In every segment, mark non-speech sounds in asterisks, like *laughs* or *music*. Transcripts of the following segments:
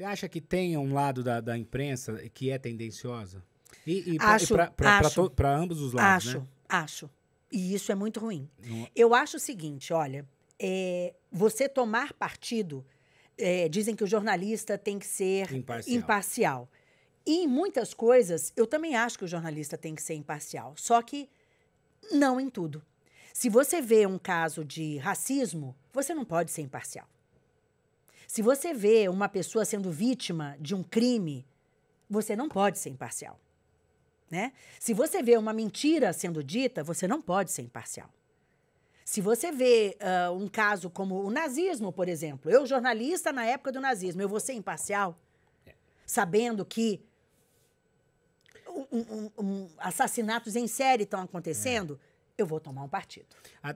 Você acha que tem um lado da, da imprensa que é tendenciosa? E, e para ambos os lados, acho, né? Acho, E isso é muito ruim. Não. É? Eu acho o seguinte, olha, é, você tomar partido, é, dizem que o jornalista tem que ser imparcial. imparcial. E em muitas coisas, eu também acho que o jornalista tem que ser imparcial. Só que não em tudo. Se você vê um caso de racismo, você não pode ser imparcial. Se você vê uma pessoa sendo vítima de um crime, você não pode ser imparcial. Né? Se você vê uma mentira sendo dita, você não pode ser imparcial. Se você vê uh, um caso como o nazismo, por exemplo, eu, jornalista na época do nazismo, eu vou ser imparcial, é. sabendo que um, um, um, assassinatos em série estão é. acontecendo. É eu vou tomar um partido.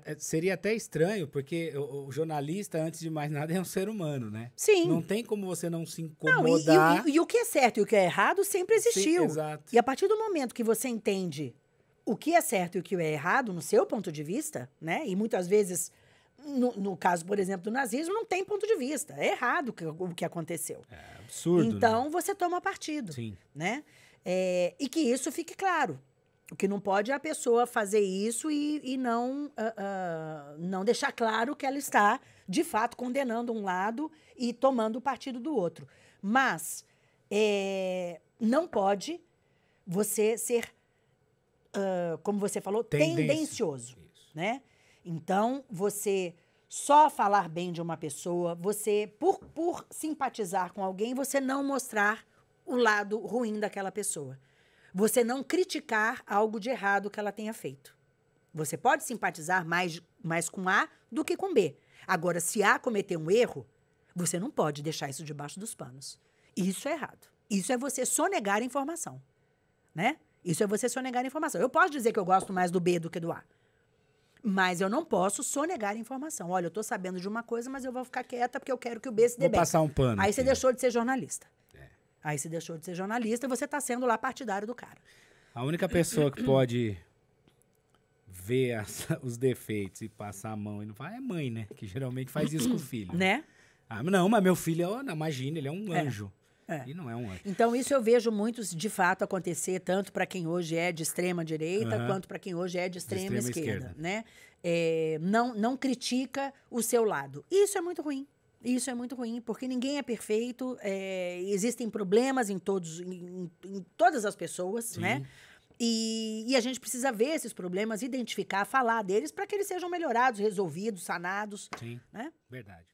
É, seria até estranho, porque o, jornalista, antes de mais nada, *laughs* é um ser humano, né? Sim. Não tem como você não se incomodar. Não, e, e, e, e o que é certo e o que é errado sempre existiu. Sim, exato. E a partir do momento que você entende o que é certo e o que é errado, no seu ponto de vista, né? E muitas vezes, no, no caso, por exemplo, do nazismo, não tem ponto de vista. É errado que, o que aconteceu. É absurdo. Então, né? você toma partido. Sim. Né? É, e que isso fique claro o que não pode é a pessoa fazer isso e, e não, uh, uh, não deixar claro que ela está, de fato, condenando um lado e tomando o partido do outro. Mas é, não pode você ser, uh, como você falou, Tendência. tendencioso. Isso. Né? Então, você só falar bem de uma pessoa, você, por, por simpatizar com alguém, você não mostrar o lado ruim daquela pessoa você não criticar algo de errado que ela tenha feito. Você pode simpatizar mais, mais com A do que com B. Agora, se A cometer um erro, você não pode deixar isso debaixo dos panos. Isso é errado. Isso é você sonegar a informação. Né? Isso é você sonegar a informação. Eu posso dizer que eu gosto mais do B do que do A. Mas eu não posso sonegar a informação. Olha, eu estou sabendo de uma coisa, mas eu vou ficar quieta porque eu quero que o B se dê Vou bem. passar um pano. Aí você deixou de ser jornalista. Aí você deixou de ser jornalista e você está sendo lá partidário do cara. A única pessoa que pode ver as, *laughs* os defeitos e passar a mão e não vai é mãe, né? Que geralmente faz isso com o filho. Né? Ah, não, mas meu filho, é, imagina, ele é um é, anjo. É. E não é um anjo. Então, isso eu vejo muito de fato acontecer, tanto para quem hoje é de extrema direita, uhum. quanto para quem hoje é de extrema, de extrema esquerda, esquerda, Né? É, não, não critica o seu lado. Isso é muito ruim. Isso é muito ruim, porque ninguém é perfeito, é, existem problemas em, todos, em, em todas as pessoas, Sim. né? E, e, a gente precisa ver esses problemas, identificar, falar deles para que eles sejam melhorados, resolvidos, sanados. Sim. Né? Verdade.